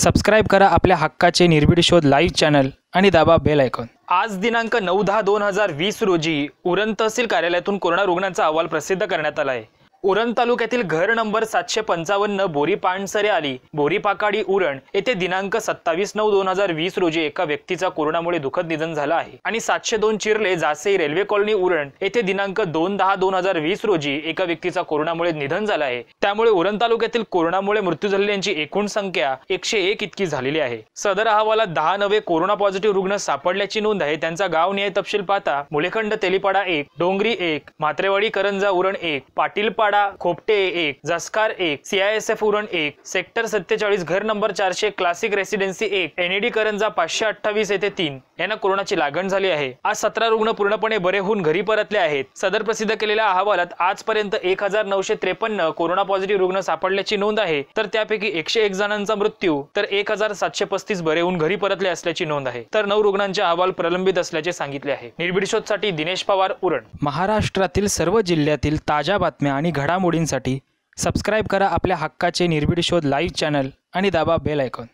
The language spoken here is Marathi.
सबस्क्राईब करा आपल्या हक्काचे निर्भीड शोध लाईव्ह चॅनल आणि दाबा बेल आयकॉन आज दिनांक नऊ दहा दोन हजार वीस रोजी उरण तहसील कार्यालयातून कोरोना रुग्णांचा अहवाल प्रसिद्ध करण्यात आला आहे उरण तालुक्यातील घर नंबर सातशे पंचावन्न बोरी आली बोरीपाकाडी उरण येथे दिनांक सत्तावीस नऊ दोन हजार वीस रोजी एका व्यक्तीचा कोरोनामुळे दुःखद निधन झाला आहे आणि सातशे दोन चिरले जासे रेल्वे कॉलनी उरण येथे दिनांक दोन दहा दोन हजार वीस रोजी एका व्यक्तीचा कोरोनामुळे निधन झाला आहे त्यामुळे उरण तालुक्यातील कोरोनामुळे मृत्यू झालेल्यांची एकूण संख्या एकशे एक इतकी झालेली आहे सदर अहवालात दहा नवे कोरोना पॉझिटिव्ह रुग्ण सापडल्याची नोंद आहे त्यांचा गाव न्याय तपशील पाहता मुलेखंड तेलीपाडा एक डोंगरी एक मात्रेवाडी करंजा उरण एक पाटीलपाडा खोपटे एक जस्कार एक सीआयएसएफ उरण एक सेक्टर सत्तेचाळीस घर नंबर चारशे क्लासिक रेसिडेन्सी एक एनईडी करंजा पाचशे अठ्ठावीस येथे तीन यांना कोरोनाची लागण झाली आहे आज सतरा रुग्ण पूर्णपणे बरे होऊन घरी परतले आहेत सदर प्रसिद्ध केलेल्या अहवालात आजपर्यंत एक हजार नऊशे त्रेपन्न कोरोना पॉझिटिव्ह रुग्ण सापडल्याची नोंद आहे तर त्यापैकी एकशे एक जणांचा मृत्यू तर एक हजार सातशे पस्तीस बरे होऊन घरी परतले असल्याची नोंद आहे तर नऊ रुग्णांचे अहवाल प्रलंबित असल्याचे सांगितले आहे निर्भिड शोधसाठी दिनेश पवार उरण महाराष्ट्रातील सर्व जिल्ह्यातील ताज्या बातम्या आणि घडामोडींसाठी सबस्क्राईब करा आपल्या हक्काचे निर्भीड शोध लाईव्ह चॅनल आणि दाबा बेल आयकॉन